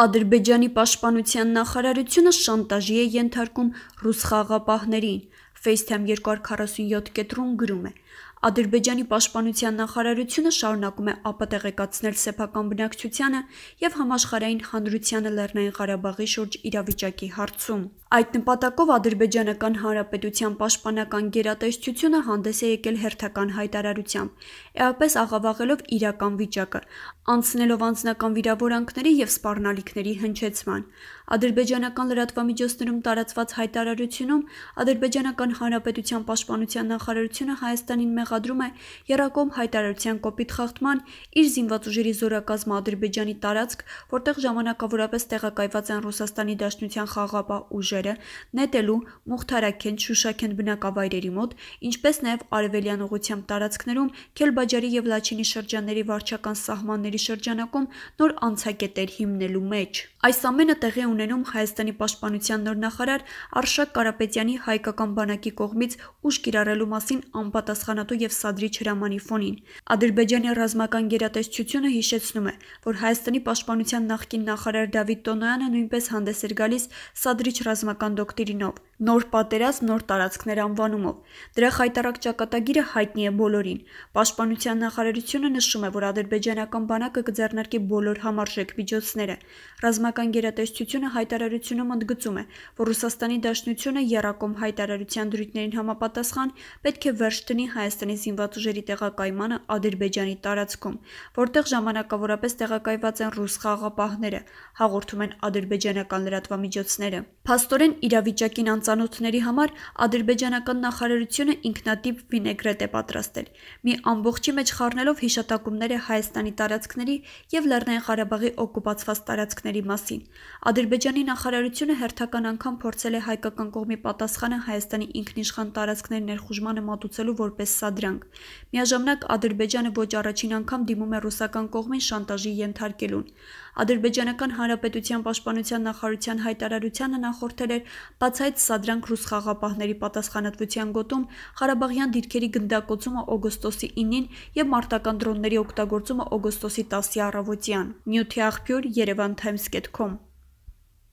Ադրբեջանի պաշտպանության նախարարությունը շանտաժի է ենթարկում ռուս խաղապահներին։ FaceTime 247 կետրոն գրում է. Ադրբեջանի պաշտպանության նախարարությունը շարունակում է ԱՊ տեղեկացնել սեփական բնակչությանը եւ համաշխարհային հանրությանը Լեռնային Ղարաբաղի շուրջ իրավիճակի հարցում։ Այդ նպատակով Ադրբեջանական Հանրապետության պաշտպանական գերատեսչությունը հանդես է եկել հերթական հայտարարությամբ, էապես աղավաղելով իրական վիճակը, անցնելով անձնական վիրավորանքների եւ սպառնալիքների հնչեցման։ Ադրբեջանական լրատվամիջոցներում տարածված հայտարարությունում Ադրբեջանական Հանրապետության պաշտպանության նախարարությունը Հայաստանին մեղ նախադրում է Երակոմ հայտարարության կոպիտ խախտման իր զինված ուժերի զորակազմ Ադրբեջանի տարածք, որտեղ ժամանակավորապես տեղակայված են Ռուսաստանի Դաշնության խաղաղապահ ուժերը, նետելու Մուխտարաքեն, Շուշաքեն բնակավայրերի մոտ, ինչպես նաև արևելյան ուղությամբ տարածքներում Քելբաջարի եւ Լաչինի շրջանների վարչական սահմանների շրջանակում նոր անցակետեր հիմնելու մեջ։ Այս ամենը տեղի ունենում Հայաստանի պաշտպանության նոր նախարար Արշակ Կարապետյանի հայկական բանակի կողմից ուժ կիրառելու մասին անպատասխանատու եւ Սադրի Չրամանի ֆոնին։ Ադրբեջանի ռազմական գերատեսչությունը հիշեցնում է, որ Հայաստանի պաշտպանության նախկին նախարար Դավիթ Տոնոյանը նույնպես հանդես էր գալիս Սադրիչ ռազմական դոկտրինով։ Նոր պատերազմ, նոր տարածքներ անվանումով։ Դրա խայտարակ ճակատագիրը հայտնի է բոլորին։ Պաշտպանության նախարարությունը նշում է, որ ադրբեջանական բանակը կձեռնարկի բոլոր համարժեք միջոցները։ Ռազմական գերատեսչությունը հայտարարությունում ընդգծում է, որ Ռուսաստանի Դաշնությունը Երակոմ հայտարարության դրույթներին համապատասխան պետք է վերջ տնի Հայաստանի զինված ուժերի տեղակայմանը Ադրբեջանի տարածքում, որտեղ ժամանակավորապես տեղակայված են ռուս խաղապահները, հաղորդում են ադրբեջանական լրատվամիջոցները։ Փաստորեն իրավիճակին անց հորձանոթների համար ադրբեջանական նախարարությունը ինքնատիպ վինեգրետ է պատրաստել։ Մի ամբողջի մեջ խառնելով հիշատակումներ է Հայաստանի տարածքների եւ Լեռնային Ղարաբաղի օկուպացված տարածքների մասին։ Ադրբեջանի նախարարությունը հերթական անգամ փորձել է հայկական կողմի պատասխանը Հայաստանի ինքնիշխան տարածքների ներխուժմանը մատուցելու որպես սադրանք։ Միաժամանակ Ադրբեջանը ոչ առաջին անգամ դիմում է ռուսական կողմին շանտաժի ենթարկելուն։ Ադրբեջանական հանրապետության պաշտպանության նախարարության հայտարարությանը նախորդել էր բացայտ սա արտադրանք ռուս խաղապահների պատասխանատվության գոտում, Ղարաբաղյան դիրքերի գնդակոծումը օգոստոսի 9-ին եւ մարտական դրոնների օգտագործումը օգոստոսի 10-ի առավոտյան։ Նյութի աղբյուր Yerevan Times.com